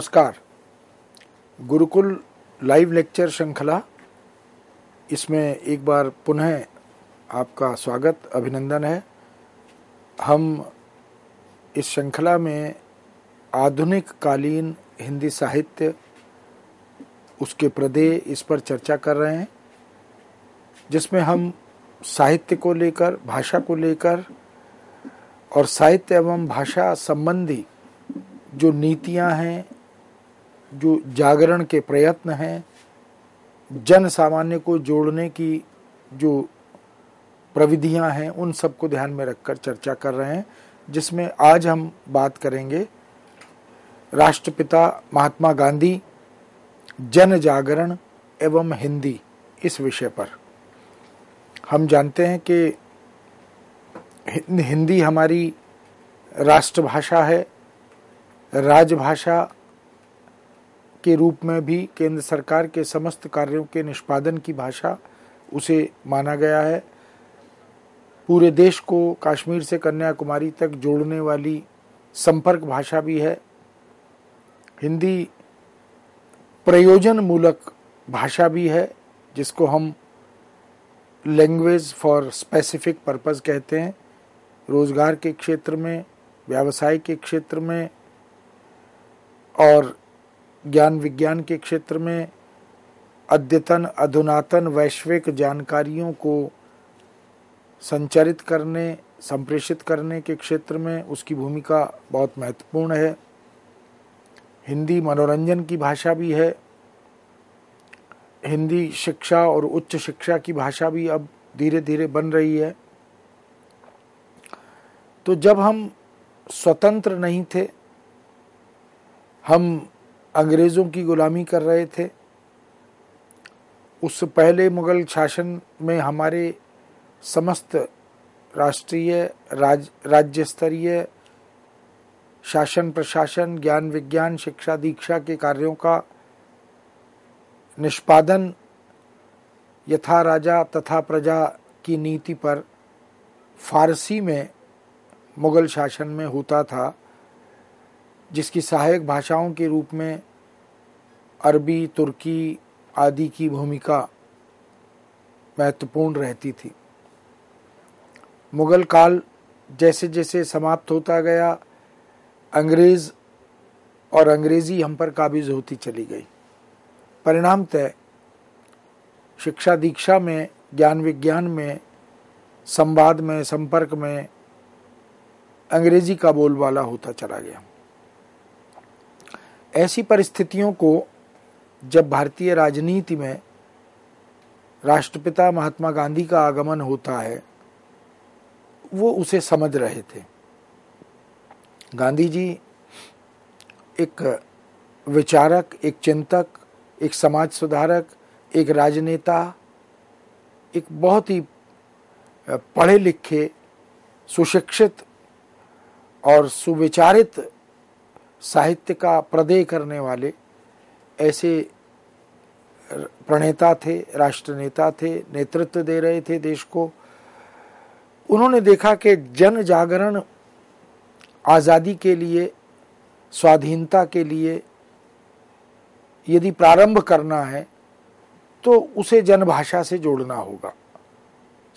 नमस्कार Gurukul live lecture श्रृंखला इसमें एक बार पुनः आपका स्वागत अभिनंदन है हम इस श्रृंखला में आधुनिक कालीन हिंदी साहित्य उसके प्रदेय इस पर चर्चा कर रहे हैं जिसमें हम साहित्य को लेकर भाषा को लेकर और साहित्य एवं भाषा संबंधी जो नीतियां हैं जो जागरण के प्रयत्न हैं जन सामान्य को जोड़ने की जो प्रविधियां हैं उन सबको ध्यान में रखकर चर्चा कर रहे हैं जिसमें आज हम बात करेंगे राष्ट्रपिता महात्मा गांधी जन जागरण एवं हिंदी इस विषय पर हम जानते हैं कि हिंदी हमारी राष्ट्रभाषा है राजभाषा के रूप में भी केंद्र सरकार के समस्त कार्यों के निष्पादन की भाषा उसे माना गया है पूरे देश को कश्मीर से कन्याकुमारी तक जोड़ने वाली संपर्क भाषा भी है हिंदी प्रयोजन मूलक भाषा भी है जिसको हम लैंग्वेज फॉर स्पेसिफिक पर्पस कहते हैं रोजगार के क्षेत्र में व्यवसाय के क्षेत्र में और ज्ञान विज्ञान के क्षेत्र में अद्यतन अधुनातन वैश्विक जानकारियों को संचरित करने संप्रेषित करने के क्षेत्र में उसकी भूमिका बहुत महत्वपूर्ण है हिंदी मनोरंजन की भाषा भी है हिंदी शिक्षा और उच्च शिक्षा की भाषा भी अब धीरे धीरे बन रही है तो जब हम स्वतंत्र नहीं थे हम अंग्रेज़ों की गुलामी कर रहे थे उससे पहले मुग़ल शासन में हमारे समस्त राष्ट्रीय राज राज्य स्तरीय शासन प्रशासन ज्ञान विज्ञान शिक्षा दीक्षा के कार्यों का निष्पादन यथा राजा तथा प्रजा की नीति पर फारसी में मुग़ल शासन में होता था जिसकी सहायक भाषाओं के रूप में अरबी तुर्की आदि की भूमिका महत्वपूर्ण रहती थी मुगल काल जैसे जैसे समाप्त होता गया अंग्रेज और अंग्रेजी हम पर काबिज होती चली गई परिणामतः शिक्षा दीक्षा में ज्ञान विज्ञान में संवाद में संपर्क में अंग्रेजी का बोलबाला होता चला गया ऐसी परिस्थितियों को जब भारतीय राजनीति में राष्ट्रपिता महात्मा गांधी का आगमन होता है वो उसे समझ रहे थे गांधी जी एक विचारक एक चिंतक एक समाज सुधारक एक राजनेता एक बहुत ही पढ़े लिखे सुशिक्षित और सुविचारित साहित्य का प्रदेय करने वाले ऐसे प्रणेता थे राष्ट्र नेता थे नेतृत्व दे रहे थे देश को उन्होंने देखा कि जन जागरण आज़ादी के लिए स्वाधीनता के लिए यदि प्रारंभ करना है तो उसे जनभाषा से जोड़ना होगा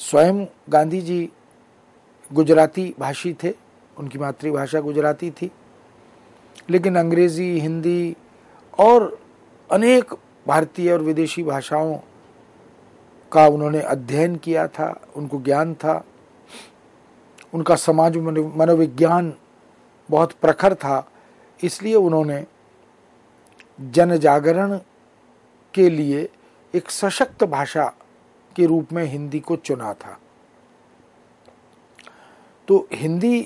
स्वयं गांधी जी गुजराती भाषी थे उनकी मातृभाषा गुजराती थी लेकिन अंग्रेज़ी हिंदी और अनेक भारतीय और विदेशी भाषाओं का उन्होंने अध्ययन किया था उनको ज्ञान था उनका समाज मनोविज्ञान बहुत प्रखर था इसलिए उन्होंने जन जागरण के लिए एक सशक्त भाषा के रूप में हिंदी को चुना था तो हिंदी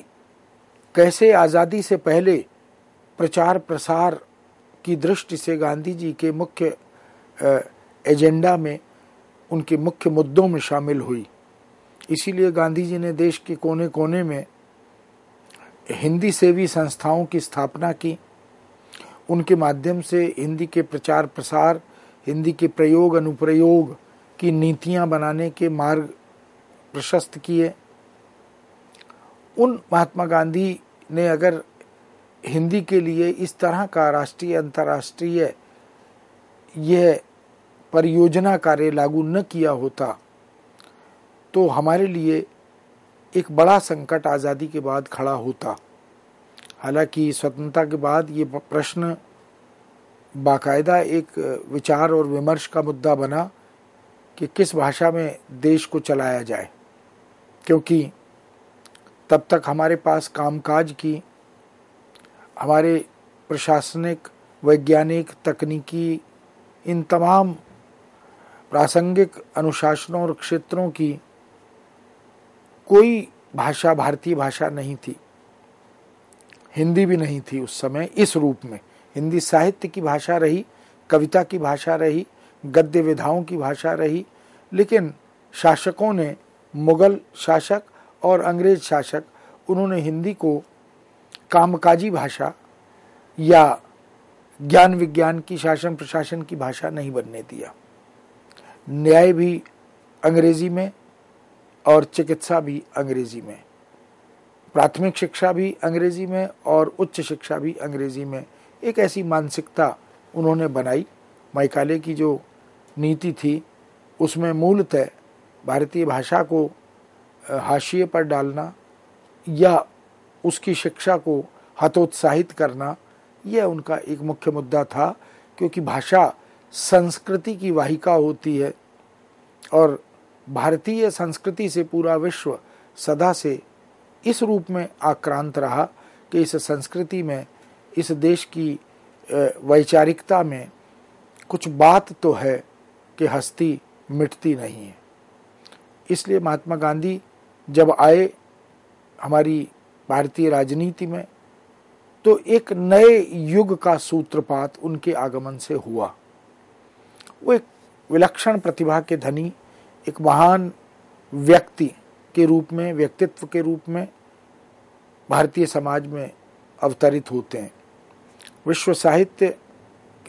कैसे आज़ादी से पहले प्रचार प्रसार की दृष्टि से गांधी जी के मुख्य एजेंडा में उनके मुख्य मुद्दों में शामिल हुई इसीलिए गांधी जी ने देश के कोने कोने में हिंदी सेवी संस्थाओं की स्थापना की उनके माध्यम से हिंदी के प्रचार प्रसार हिंदी के प्रयोग अनुप्रयोग की नीतियां बनाने के मार्ग प्रशस्त किए उन महात्मा गांधी ने अगर हिंदी के लिए इस तरह का राष्ट्रीय अंतर्राष्ट्रीय यह परियोजना कार्य लागू न किया होता तो हमारे लिए एक बड़ा संकट आज़ादी के बाद खड़ा होता हालांकि स्वतंत्रता के बाद ये प्रश्न बाकायदा एक विचार और विमर्श का मुद्दा बना कि किस भाषा में देश को चलाया जाए क्योंकि तब तक हमारे पास कामकाज की हमारे प्रशासनिक वैज्ञानिक तकनीकी इन तमाम प्रासंगिक अनुशासनों और क्षेत्रों की कोई भाषा भारतीय भाषा नहीं थी हिंदी भी नहीं थी उस समय इस रूप में हिंदी साहित्य की भाषा रही कविता की भाषा रही गद्य विधाओं की भाषा रही लेकिन शासकों ने मुगल शासक और अंग्रेज शासक उन्होंने हिंदी को कामकाजी भाषा या ज्ञान विज्ञान की शासन प्रशासन की भाषा नहीं बनने दिया न्याय भी अंग्रेजी में और चिकित्सा भी अंग्रेजी में प्राथमिक शिक्षा भी अंग्रेजी में और उच्च शिक्षा भी अंग्रेजी में एक ऐसी मानसिकता उन्होंने बनाई मैकाले की जो नीति थी उसमें मूलतः भारतीय भाषा को हाशिए पर डालना या उसकी शिक्षा को हतोत्साहित करना यह उनका एक मुख्य मुद्दा था क्योंकि भाषा संस्कृति की वाहिका होती है और भारतीय संस्कृति से पूरा विश्व सदा से इस रूप में आक्रांत रहा कि इस संस्कृति में इस देश की वैचारिकता में कुछ बात तो है कि हस्ती मिटती नहीं है इसलिए महात्मा गांधी जब आए हमारी भारतीय राजनीति में तो एक नए युग का सूत्रपात उनके आगमन से हुआ वो एक विलक्षण प्रतिभा के धनी एक महान व्यक्ति के रूप में व्यक्तित्व के रूप में भारतीय समाज में अवतरित होते हैं विश्व साहित्य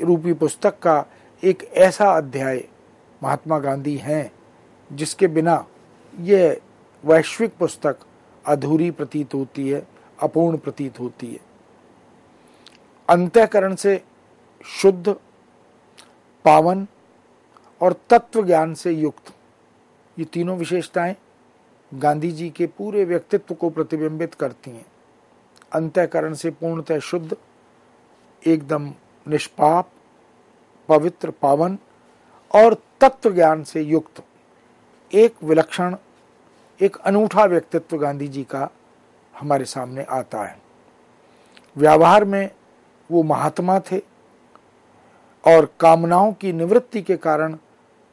रूपी पुस्तक का एक ऐसा अध्याय महात्मा गांधी हैं जिसके बिना ये वैश्विक पुस्तक अधूरी प्रतीत होती है अपूर्ण प्रतीत होती है अंतकरण से शुद्ध पावन और तत्व ज्ञान से युक्त ये तीनों विशेषताएं गांधी जी के पूरे व्यक्तित्व को प्रतिबिंबित करती हैं अंतकरण से पूर्णतः शुद्ध एकदम निष्पाप पवित्र पावन और तत्व ज्ञान से युक्त एक विलक्षण एक अनूठा व्यक्तित्व गांधी जी का हमारे सामने आता है व्यवहार में वो महात्मा थे और कामनाओं की निवृत्ति के कारण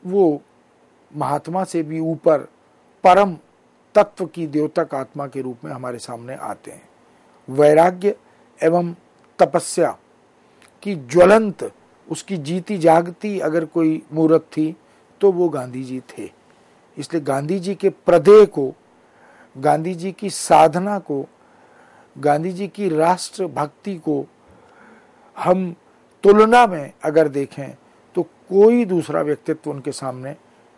वो महात्मा से भी ऊपर परम तत्व की द्योतक आत्मा के रूप में हमारे सामने आते हैं वैराग्य एवं तपस्या की ज्वलंत उसकी जीती जागती अगर कोई मूर्त थी तो वो गांधी जी थे इसलिए गांधी जी के प्रदेय को गांधी जी की साधना को गांधी जी की राष्ट्र भक्ति को हम तुलना में अगर देखें तो कोई दूसरा व्यक्तित्व उनके सामने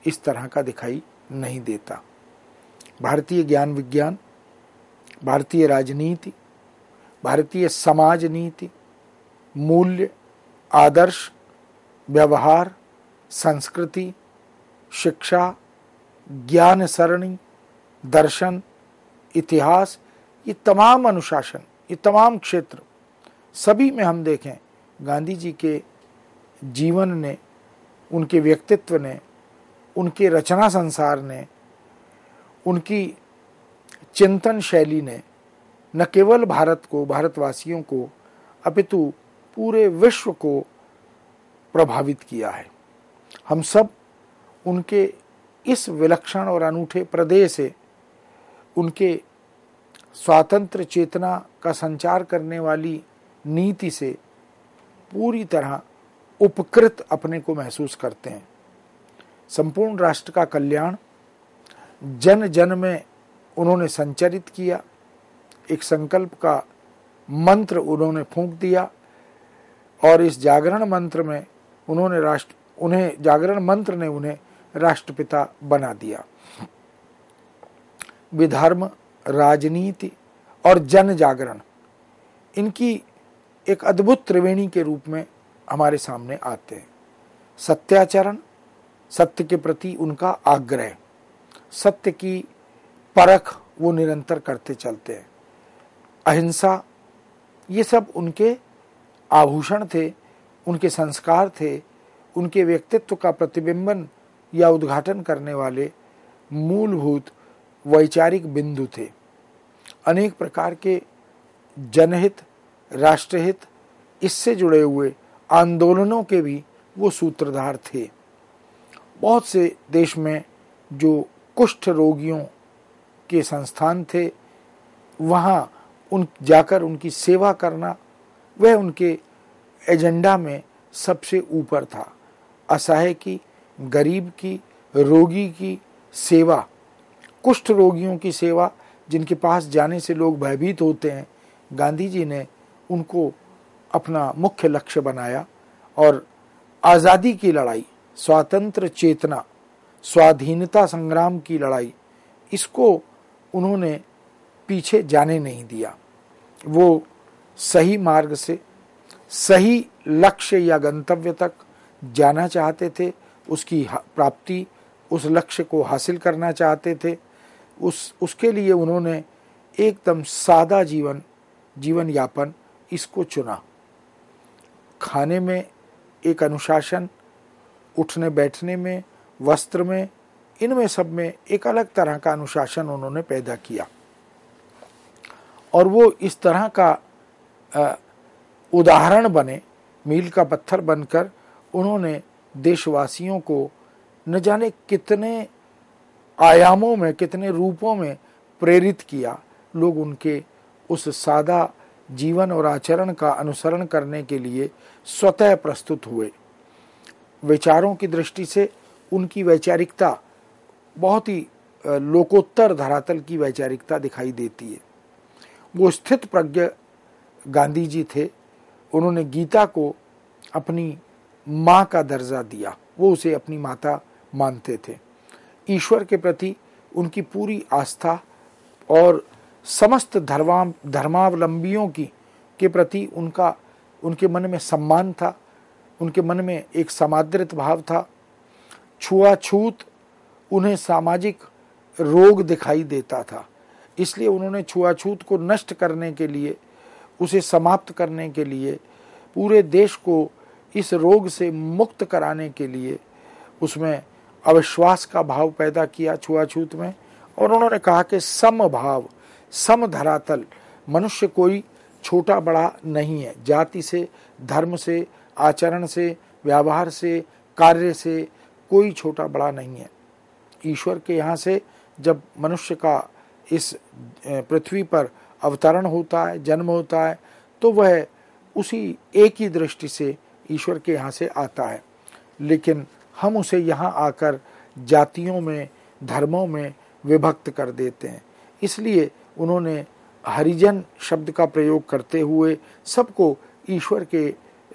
इस तरह का दिखाई नहीं देता भारतीय ज्ञान विज्ञान भारतीय राजनीति भारतीय समाज नीति मूल्य आदर्श व्यवहार संस्कृति शिक्षा ज्ञान सरणी दर्शन इतिहास ये तमाम अनुशासन ये तमाम क्षेत्र सभी में हम देखें गांधी जी के जीवन ने उनके व्यक्तित्व ने उनके रचना संसार ने उनकी चिंतन शैली ने न केवल भारत को भारतवासियों को अपितु पूरे विश्व को प्रभावित किया है हम सब उनके इस विलक्षण और अनूठे प्रदेय से उनके स्वातंत्र चेतना का संचार करने वाली नीति से पूरी तरह उपकृत अपने को महसूस करते हैं संपूर्ण राष्ट्र का कल्याण जन जन में उन्होंने संचरित किया एक संकल्प का मंत्र उन्होंने फूंक दिया और इस जागरण मंत्र में उन्होंने राष्ट्र उन्हें जागरण मंत्र ने उन्हें राष्ट्रपिता बना दिया विधर्म राजनीति और जन जागरण इनकी एक अद्भुत त्रिवेणी के रूप में हमारे सामने आते हैं सत्याचरण सत्य के प्रति उनका आग्रह सत्य की परख वो निरंतर करते चलते हैं अहिंसा ये सब उनके आभूषण थे उनके संस्कार थे उनके व्यक्तित्व का प्रतिबिंबन या उद्घाटन करने वाले मूलभूत वैचारिक बिंदु थे अनेक प्रकार के जनहित राष्ट्रहित इससे जुड़े हुए आंदोलनों के भी वो सूत्रधार थे बहुत से देश में जो कुष्ठ रोगियों के संस्थान थे वहाँ उन जाकर उनकी सेवा करना वह उनके एजेंडा में सबसे ऊपर था असहाय की गरीब की रोगी की सेवा कुष्ठ रोगियों की सेवा जिनके पास जाने से लोग भयभीत होते हैं गांधी जी ने उनको अपना मुख्य लक्ष्य बनाया और आज़ादी की लड़ाई स्वातंत्र चेतना स्वाधीनता संग्राम की लड़ाई इसको उन्होंने पीछे जाने नहीं दिया वो सही मार्ग से सही लक्ष्य या गंतव्य तक जाना चाहते थे उसकी प्राप्ति उस लक्ष्य को हासिल करना चाहते थे उस उसके लिए उन्होंने एकदम सादा जीवन जीवन यापन इसको चुना खाने में एक अनुशासन उठने बैठने में वस्त्र में इनमें सब में एक अलग तरह का अनुशासन उन्होंने पैदा किया और वो इस तरह का उदाहरण बने मील का पत्थर बनकर उन्होंने देशवासियों को न जाने कितने आयामों में कितने रूपों में प्रेरित किया लोग उनके उस सादा जीवन और आचरण का अनुसरण करने के लिए स्वतः प्रस्तुत हुए विचारों की दृष्टि से उनकी वैचारिकता बहुत ही लोकोत्तर धरातल की वैचारिकता दिखाई देती है वो स्थित प्रज्ञ गांधी जी थे उन्होंने गीता को अपनी माँ का दर्जा दिया वो उसे अपनी माता मानते थे ईश्वर के प्रति उनकी पूरी आस्था और समस्त धर्मा धर्मावलंबियों की के प्रति उनका उनके मन में सम्मान था उनके मन में एक समादृत भाव था छुआछूत उन्हें सामाजिक रोग दिखाई देता था इसलिए उन्होंने छुआछूत को नष्ट करने के लिए उसे समाप्त करने के लिए पूरे देश को इस रोग से मुक्त कराने के लिए उसमें अविश्वास का भाव पैदा किया छुआछूत में और उन्होंने कहा कि सम भाव सम धरातल मनुष्य कोई छोटा बड़ा नहीं है जाति से धर्म से आचरण से व्यवहार से कार्य से कोई छोटा बड़ा नहीं है ईश्वर के यहाँ से जब मनुष्य का इस पृथ्वी पर अवतरण होता है जन्म होता है तो वह उसी एक ही दृष्टि से ईश्वर के यहाँ से आता है लेकिन हम उसे यहाँ आकर जातियों में धर्मों में विभक्त कर देते हैं इसलिए उन्होंने हरिजन शब्द का प्रयोग करते हुए सबको ईश्वर के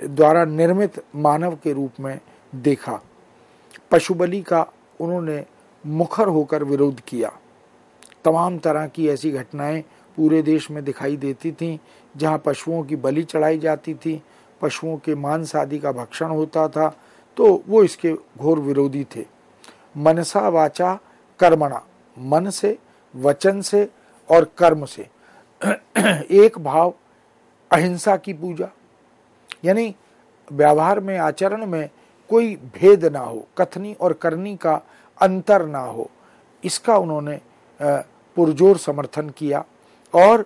द्वारा निर्मित मानव के रूप में देखा पशुबलि का उन्होंने मुखर होकर विरोध किया तमाम तरह की ऐसी घटनाएं पूरे देश में दिखाई देती थीं जहां पशुओं की बलि चढ़ाई जाती थी पशुओं के मांस आदि का भक्षण होता था तो वो इसके घोर विरोधी थे मनसा वाचा कर्मणा मन से वचन से और कर्म से एक भाव अहिंसा की पूजा यानी व्यवहार में आचरण में कोई भेद ना हो कथनी और करनी का अंतर ना हो इसका उन्होंने पुरजोर समर्थन किया और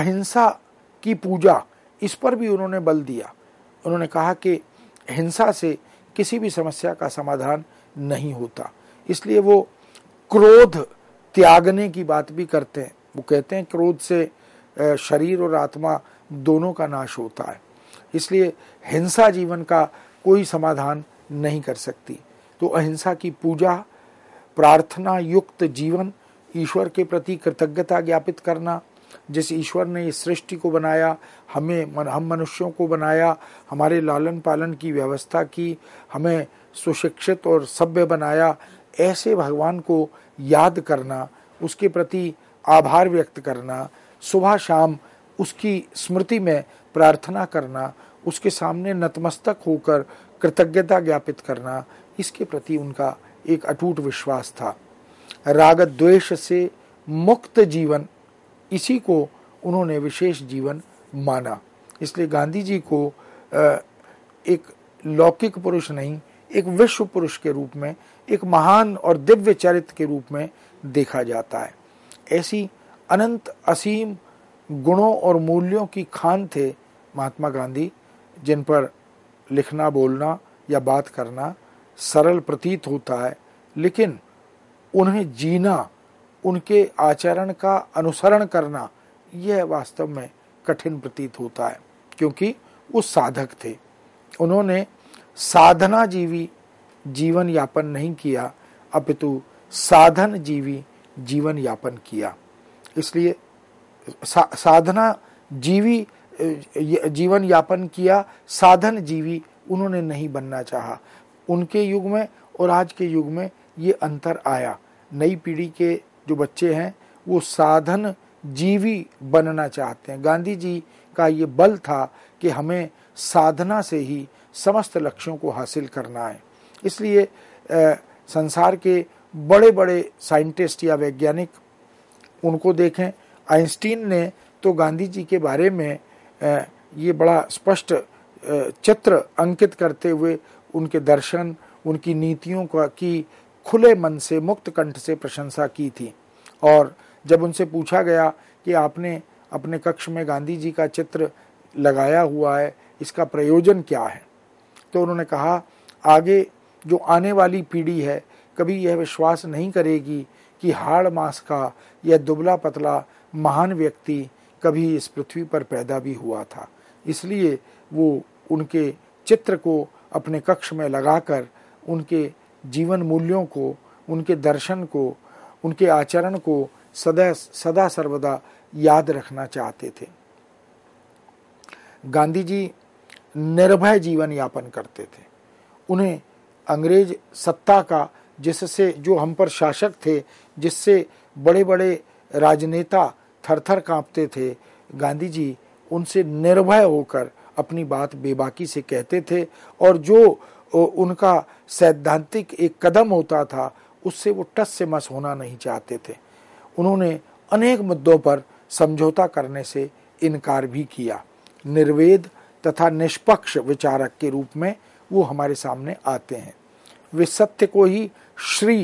अहिंसा की पूजा इस पर भी उन्होंने बल दिया उन्होंने कहा कि हिंसा से किसी भी समस्या का समाधान नहीं होता इसलिए वो क्रोध त्यागने की बात भी करते हैं वो कहते हैं क्रोध से शरीर और आत्मा दोनों का नाश होता है इसलिए हिंसा जीवन का कोई समाधान नहीं कर सकती तो अहिंसा की पूजा प्रार्थना युक्त जीवन ईश्वर के प्रति कृतज्ञता ज्ञापित करना जिस ईश्वर ने इस सृष्टि को बनाया हमें मन, हम मनुष्यों को बनाया हमारे लालन पालन की व्यवस्था की हमें सुशिक्षित और सभ्य बनाया ऐसे भगवान को याद करना उसके प्रति आभार व्यक्त करना सुबह शाम उसकी स्मृति में प्रार्थना करना उसके सामने नतमस्तक होकर कृतज्ञता ज्ञापित करना इसके प्रति उनका एक अटूट विश्वास था राग द्वेष से मुक्त जीवन इसी को उन्होंने विशेष जीवन माना इसलिए गांधी जी को एक लौकिक पुरुष नहीं एक विश्व पुरुष के रूप में एक महान और दिव्य चरित्र के रूप में देखा जाता है ऐसी अनंत असीम गुणों और मूल्यों की खान थे महात्मा गांधी जिन पर लिखना बोलना या बात करना सरल प्रतीत होता है लेकिन उन्हें जीना उनके आचरण का अनुसरण करना यह वास्तव में कठिन प्रतीत होता है क्योंकि वो साधक थे उन्होंने साधना जीवी जीवन यापन नहीं किया अपितु साधन जीवी जीवन यापन किया इसलिए सा, साधना जीवी जीवन यापन किया साधन जीवी उन्होंने नहीं बनना चाहा उनके युग में और आज के युग में ये अंतर आया नई पीढ़ी के जो बच्चे हैं वो साधन जीवी बनना चाहते हैं गांधी जी का ये बल था कि हमें साधना से ही समस्त लक्ष्यों को हासिल करना है इसलिए संसार के बड़े बड़े साइंटिस्ट या वैज्ञानिक उनको देखें आइंस्टीन ने तो गांधी जी के बारे में ये बड़ा स्पष्ट चित्र अंकित करते हुए उनके दर्शन उनकी नीतियों का की खुले मन से मुक्त कंठ से प्रशंसा की थी और जब उनसे पूछा गया कि आपने अपने कक्ष में गांधी जी का चित्र लगाया हुआ है इसका प्रयोजन क्या है तो उन्होंने कहा आगे जो आने वाली पीढ़ी है कभी यह विश्वास नहीं करेगी कि हाड़ मास का यह दुबला पतला महान व्यक्ति कभी इस पृथ्वी पर पैदा भी हुआ था इसलिए वो उनके चित्र को अपने कक्ष में लगाकर उनके जीवन मूल्यों को उनके दर्शन को उनके आचरण को सदा सदा सर्वदा याद रखना चाहते थे गांधी जी निर्भय जीवन यापन करते थे उन्हें अंग्रेज सत्ता का जिससे जो हम पर शासक थे जिससे बड़े बड़े राजनेता थर थर कांपते थे गांधी जी उनसे निर्भय होकर अपनी बात बेबाकी से कहते थे और जो उनका सैद्धांतिक एक कदम होता था उससे वो टस से मस होना नहीं चाहते थे उन्होंने अनेक मुद्दों पर समझौता करने से इनकार भी किया निर्वेद तथा निष्पक्ष विचारक के रूप में वो हमारे सामने आते हैं वे सत्य को ही श्री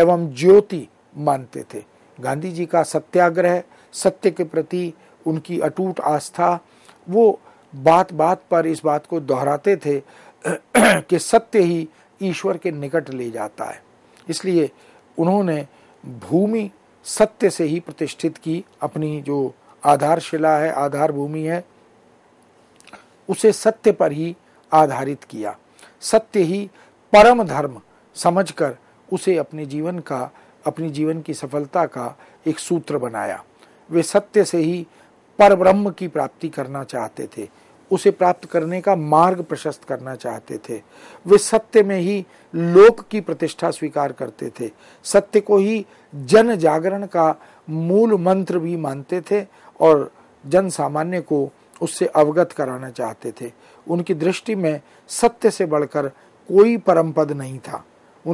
एवं ज्योति मानते थे गांधी जी का सत्याग्रह सत्य के प्रति उनकी अटूट आस्था वो बात बात पर इस बात को दोहराते थे कि सत्य ही ईश्वर के निकट ले जाता है इसलिए उन्होंने भूमि सत्य से ही प्रतिष्ठित की अपनी जो आधारशिला है आधार भूमि है उसे सत्य पर ही आधारित किया सत्य ही परम धर्म समझकर उसे अपने जीवन का अपनी जीवन की सफलता का एक सूत्र बनाया वे सत्य से ही परब्रह्म की प्राप्ति करना चाहते थे उसे प्राप्त करने का मार्ग प्रशस्त करना चाहते थे वे सत्य में ही लोक की प्रतिष्ठा स्वीकार करते थे सत्य को ही जन जागरण का मूल मंत्र भी मानते थे और जन सामान्य को उससे अवगत कराना चाहते थे उनकी दृष्टि में सत्य से बढ़कर कोई परम पद नहीं था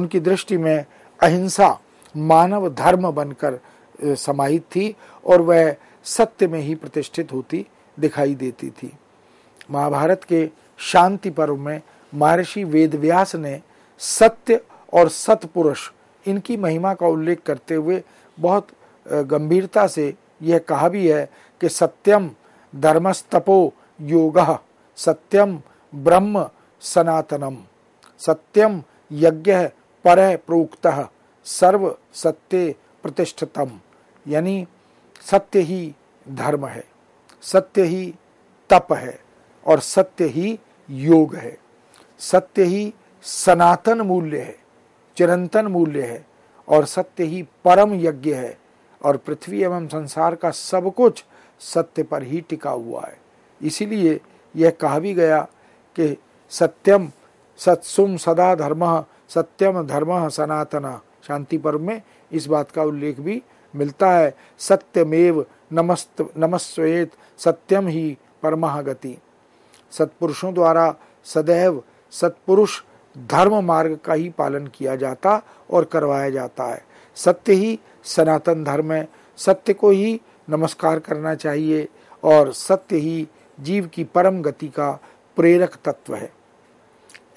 उनकी दृष्टि में अहिंसा मानव धर्म बनकर समाहित थी और वह सत्य में ही प्रतिष्ठित होती दिखाई देती थी महाभारत के शांति पर्व में महर्षि वेदव्यास ने सत्य और सतपुरुष इनकी महिमा का उल्लेख करते हुए बहुत गंभीरता से यह कहा भी है कि सत्यम धर्मस्तपो योग सत्यम ब्रह्म सनातनम सत्यम यज्ञ पर प्रोक्त सर्व सत्य प्रतिष्ठितम यानी सत्य ही धर्म है सत्य ही तप है और सत्य ही योग है सत्य ही सनातन मूल्य है चिरंतन मूल्य है और सत्य ही परम यज्ञ है और पृथ्वी एवं संसार का सब कुछ सत्य पर ही टिका हुआ है इसीलिए यह कहा भी गया कि सत्यम सत्सुम सदा धर्म सत्यम धर्म सनातन शांति पर्व में इस बात का उल्लेख भी मिलता है सत्यमेव नमस्त नमस्वेत सत्यम ही गति सत्पुरुषों द्वारा सदैव सत्पुरुष धर्म मार्ग का ही पालन किया जाता और करवाया जाता है सत्य ही सनातन धर्म है सत्य को ही नमस्कार करना चाहिए और सत्य ही जीव की परम गति का प्रेरक तत्व है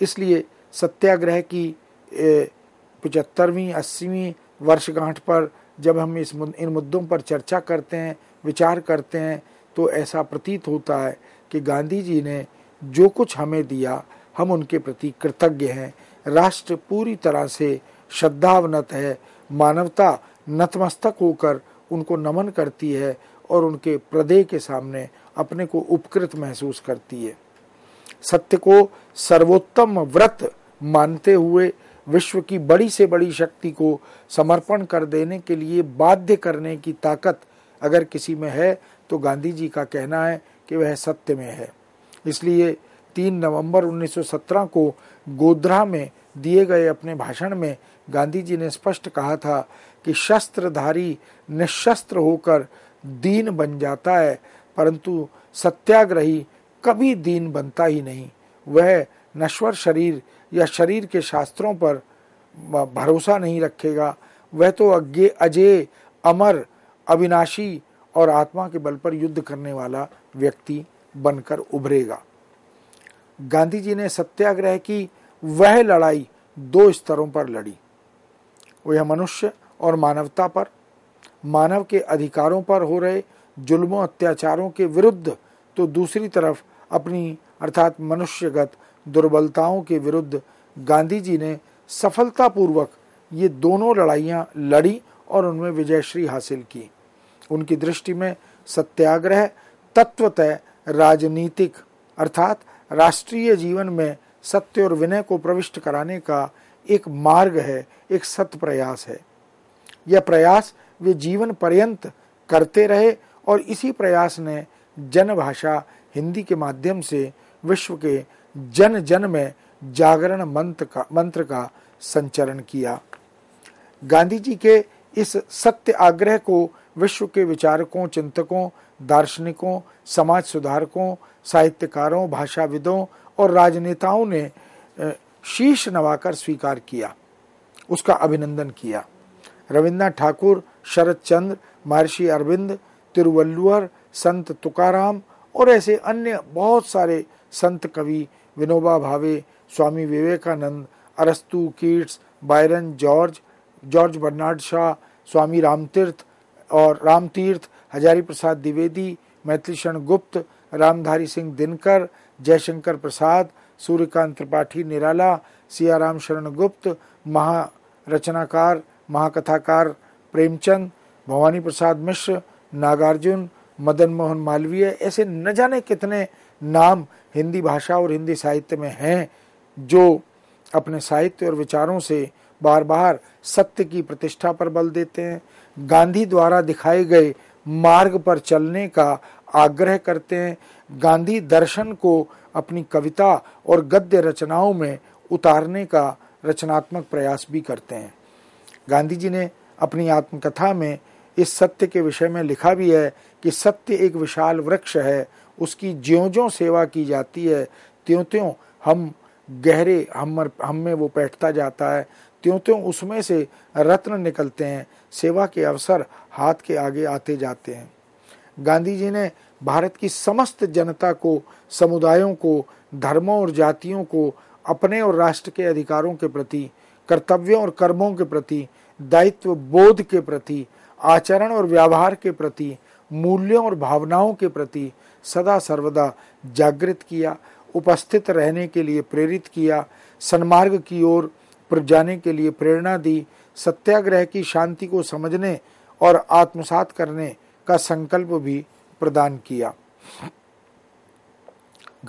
इसलिए सत्याग्रह की पचहत्तरवीं अस्सीवीं वर्षगांठ पर जब हम इस इन मुद्दों पर चर्चा करते हैं विचार करते हैं तो ऐसा प्रतीत होता है कि गांधी जी ने जो कुछ हमें दिया हम उनके प्रति कृतज्ञ हैं राष्ट्र पूरी तरह से श्रद्धावनत है मानवता नतमस्तक होकर उनको नमन करती है और उनके प्रदेय के सामने अपने को उपकृत महसूस करती है सत्य को सर्वोत्तम व्रत मानते हुए विश्व की बड़ी से बड़ी शक्ति को समर्पण कर देने के लिए बाध्य करने की ताकत अगर किसी में है तो गांधी जी का कहना है कि वह सत्य में है इसलिए 3 नवंबर 1917 को गोधरा में दिए गए अपने भाषण में गांधी जी ने स्पष्ट कहा था कि शस्त्रधारी निशस्त्र होकर दीन बन जाता है परंतु सत्याग्रही कभी दीन बनता ही नहीं वह नश्वर शरीर या शरीर के शास्त्रों पर भरोसा नहीं रखेगा वह तो अज्ञे अजय अमर अविनाशी और आत्मा के बल पर युद्ध करने वाला व्यक्ति बनकर उभरेगा गांधी जी ने सत्याग्रह की वह लड़ाई दो स्तरों पर लड़ी वह मनुष्य और मानवता पर मानव के अधिकारों पर हो रहे जुल्मों अत्याचारों के विरुद्ध तो दूसरी तरफ अपनी अर्थात मनुष्यगत दुर्बलताओं के विरुद्ध गांधी जी ने सफलतापूर्वक ये दोनों लड़ाइयाँ लड़ी और उनमें विजयश्री हासिल की उनकी दृष्टि में सत्याग्रह तत्वतः राजनीतिक अर्थात राष्ट्रीय जीवन में सत्य और विनय को प्रविष्ट कराने का एक मार्ग है एक सत प्रयास है यह प्रयास वे जीवन पर्यंत करते रहे और इसी प्रयास ने जनभाषा हिंदी के माध्यम से विश्व के जन जन में जागरण मंत्र का मंत्र का संचरण किया गांधी जी के इस सत्य आग्रह को विश्व के विचारकों चिंतकों दार्शनिकों समाज सुधारकों साहित्यकारों भाषाविदों और राजनेताओं ने शीश नवाकर स्वीकार किया उसका अभिनंदन किया रविन्द्रनाथ ठाकुर शरद चंद्र महर्षि अरविंद तिरुवल्लुवर संत तुकाराम और ऐसे अन्य बहुत सारे संत कवि विनोबा भावे स्वामी विवेकानंद अरस्तु Keats Byron George George Bernard Shaw Swami Ramtirth और रामतीर्थ हजारी प्रसाद द्विवेदी मैथिली गुप्त रामधारी सिंह दिनकर जयशंकर प्रसाद सूर्यकांत त्रिपाठी निराला सियाराम शरण गुप्त महारचनाकार महाकथाकार प्रेमचंद भवानी प्रसाद मिश्र नागार्जुन मदन मोहन मालवीय ऐसे न जाने कितने नाम हिंदी भाषा और हिंदी साहित्य में हैं जो अपने साहित्य और विचारों से बार बार सत्य की प्रतिष्ठा पर बल देते हैं गांधी द्वारा दिखाए गए मार्ग पर चलने का आग्रह करते हैं गांधी दर्शन को अपनी कविता और गद्य रचनाओं में उतारने का रचनात्मक प्रयास भी करते हैं गांधी जी ने अपनी आत्मकथा में इस सत्य के विषय में लिखा भी है कि सत्य एक विशाल वृक्ष है उसकी ज्यो ज्यो सेवा की जाती है त्यों त्यों हम गहरे हम हम हम्म में वो बैठता जाता है त्यों त्यों उसमें से रत्न निकलते हैं सेवा के अवसर हाथ के आगे आते जाते हैं गांधी जी ने भारत की समस्त जनता को समुदायों को धर्मों और जातियों को अपने और राष्ट्र के अधिकारों के प्रति कर्तव्यों और कर्मों के प्रति दायित्व बोध के प्रति आचरण और व्यवहार के प्रति मूल्यों और भावनाओं के प्रति सदा सर्वदा जागृत किया उपस्थित रहने के लिए प्रेरित किया सन्मार्ग की ओर पर जाने के लिए प्रेरणा दी सत्याग्रह की शांति को समझने और आत्मसात करने का संकल्प भी प्रदान किया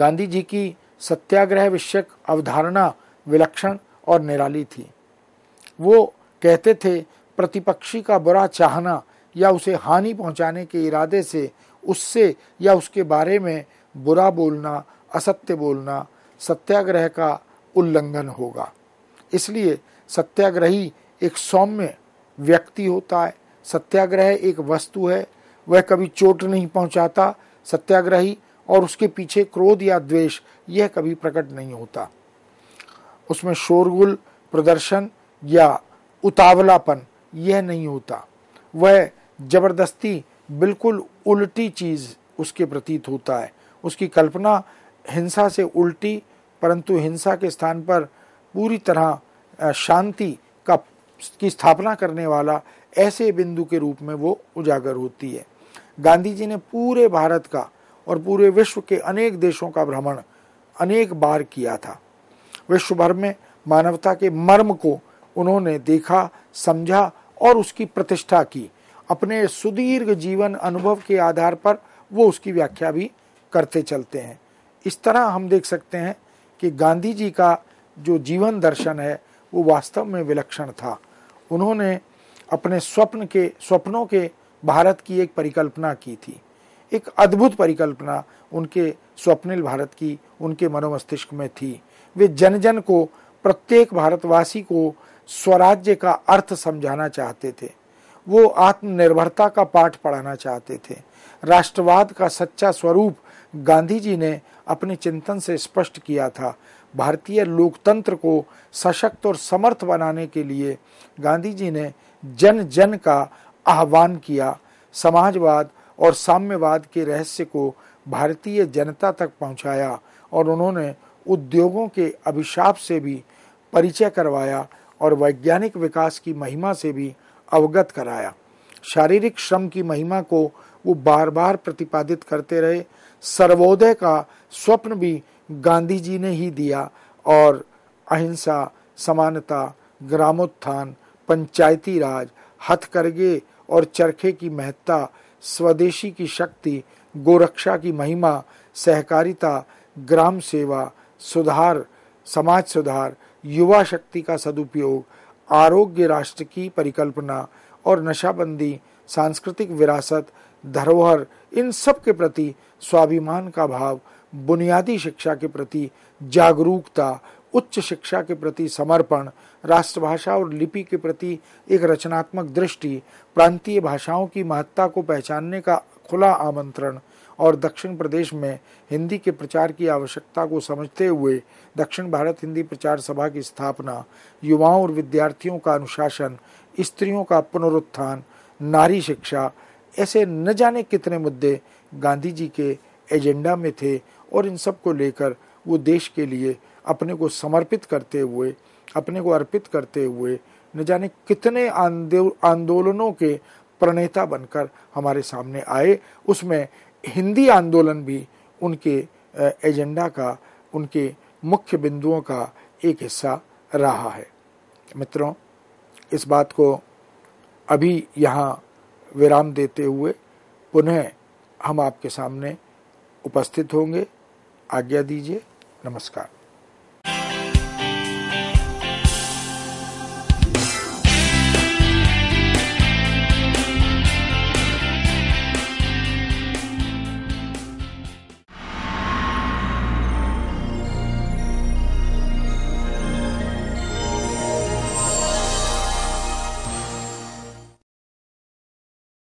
गांधी जी की सत्याग्रह विषयक अवधारणा विलक्षण और निराली थी वो कहते थे प्रतिपक्षी का बुरा चाहना या उसे हानि पहुंचाने के इरादे से उससे या उसके बारे में बुरा बोलना असत्य बोलना सत्याग्रह का उल्लंघन होगा इसलिए सत्याग्रही एक सौम्य व्यक्ति होता है सत्याग्रह एक वस्तु है वह कभी चोट नहीं पहुंचाता सत्याग्रही और उसके पीछे क्रोध या द्वेष यह कभी प्रकट नहीं होता उसमें शोरगुल प्रदर्शन या उतावलापन यह नहीं होता वह जबरदस्ती बिल्कुल उल्टी चीज़ उसके प्रतीत होता है उसकी कल्पना हिंसा से उल्टी परंतु हिंसा के स्थान पर पूरी तरह शांति का की स्थापना करने वाला ऐसे बिंदु के रूप में वो उजागर होती है गांधी जी ने पूरे भारत का और पूरे विश्व के अनेक देशों का भ्रमण अनेक बार किया था विश्व भर में मानवता के मर्म को उन्होंने देखा समझा और उसकी प्रतिष्ठा की अपने सुदीर्घ जीवन अनुभव के आधार पर वो उसकी व्याख्या भी करते चलते हैं इस तरह हम देख सकते हैं कि गांधी जी का जो जीवन दर्शन है वो वास्तव में विलक्षण था उन्होंने अपने स्वप्न के स्वप्नों के भारत की एक परिकल्पना की थी एक अद्भुत परिकल्पना उनके स्वप्निल भारत की उनके मनोमस्तिष्क में थी वे जन जन को प्रत्येक भारतवासी को स्वराज्य का अर्थ समझाना चाहते थे वो आत्मनिर्भरता का पाठ पढ़ाना चाहते थे राष्ट्रवाद का सच्चा स्वरूप गांधी जी ने अपने चिंतन से स्पष्ट किया था भारतीय लोकतंत्र को सशक्त और समर्थ बनाने के लिए गांधी जी ने जन जन का आह्वान किया समाजवाद और साम्यवाद के रहस्य को भारतीय जनता तक पहुंचाया और उन्होंने उद्योगों के अभिशाप से भी परिचय करवाया और वैज्ञानिक विकास की महिमा से भी अवगत कराया शारीरिक श्रम की महिमा को वो बार बार प्रतिपादित करते रहे सर्वोदय का स्वप्न भी गांधी जी ने ही दिया और अहिंसा समानता ग्रामोत्थान पंचायती राज हथकरघे और चरखे की महत्ता स्वदेशी की शक्ति गोरक्षा की महिमा सहकारिता ग्राम सेवा सुधार समाज सुधार युवा शक्ति का सदुपयोग आरोग्य राष्ट्र की परिकल्पना और नशाबंदी सांस्कृतिक विरासत धरोहर इन सब के प्रति स्वाभिमान का भाव बुनियादी शिक्षा के प्रति जागरूकता उच्च शिक्षा के प्रति समर्पण राष्ट्रभाषा और लिपि के प्रति एक रचनात्मक दृष्टि प्रांतीय भाषाओं की महत्ता को पहचानने का खुला आमंत्रण और दक्षिण प्रदेश में हिंदी के प्रचार की आवश्यकता को समझते हुए दक्षिण भारत हिंदी प्रचार सभा की स्थापना युवाओं और विद्यार्थियों का अनुशासन स्त्रियों का पुनरुत्थान नारी शिक्षा ऐसे न जाने कितने मुद्दे गांधी जी के एजेंडा में थे और इन सब को लेकर वो देश के लिए अपने को समर्पित करते हुए अपने को अर्पित करते हुए न जाने कितने आंदोलनों के प्रणेता बनकर हमारे सामने आए उसमें हिंदी आंदोलन भी उनके एजेंडा का उनके मुख्य बिंदुओं का एक हिस्सा रहा है मित्रों इस बात को अभी यहाँ विराम देते हुए पुनः हम आपके सामने उपस्थित होंगे आज्ञा दीजिए नमस्कार